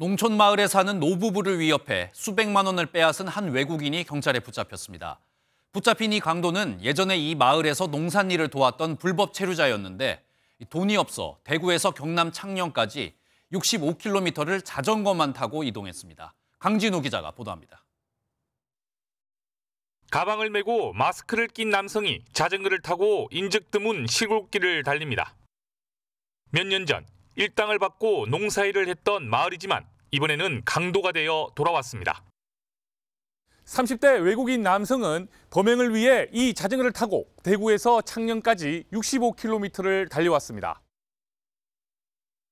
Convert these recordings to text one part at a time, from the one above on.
농촌 마을에 사는 노부부를 위협해 수백만 원을 빼앗은 한 외국인이 경찰에 붙잡혔습니다. 붙잡힌 이 강도는 예전에 이 마을에서 농산일을 도왔던 불법 체류자였는데 돈이 없어 대구에서 경남 창녕까지 65km를 자전거만 타고 이동했습니다. 강진우 기자가 보도합니다. 가방을 메고 마스크를 낀 남성이 자전거를 타고 인적 드문 시골길을 달립니다. 몇년전 일당을 받고 농사일을 했던 마을이지만 이번에는 강도가 되어 돌아왔습니다. 30대 외국인 남성은 범행을 위해 이 자전거를 타고 대구에서 창녕까지 65km를 달려왔습니다.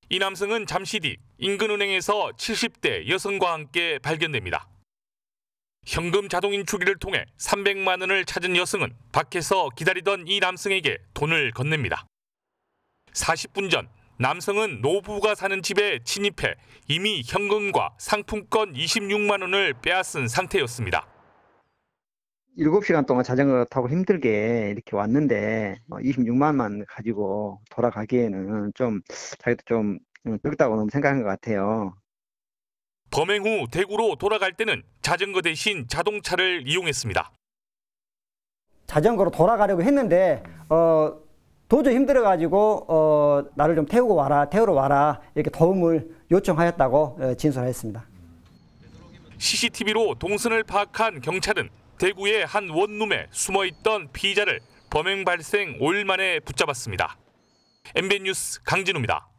이 남성은 잠시 뒤 인근은행에서 70대 여성과 함께 발견됩니다. 현금 자동 인출기를 통해 300만 원을 찾은 여성은 밖에서 기다리던 이 남성에게 돈을 건넵니다. 40분 전 남성은 노부부가 사는 집에 침입해 이미 현금과 상품권 26만 원을 빼앗은 상태였습니다. 7시간 동안 자전거 타고 힘들게 이렇게 왔는데 26만만 뭐 가지고 돌아가기에는 좀 자기도 좀늙다고 생각한 것 같아요. 범행 후 대구로 돌아갈 때는 자전거 대신 자동차를 이용했습니다. 자전거로 돌아가려고 했는데 어, 도저히 힘들어가지고 어, 나를 좀 태우고 와라, 태우러 와라 이렇게 도움을 요청하였다고 어, 진술했습니다 CCTV로 동선을 파악한 경찰은 대구의 한 원룸에 숨어있던 피의자를 범행 발생 5일 만에 붙잡았습니다. MBN 뉴스 강진우입니다.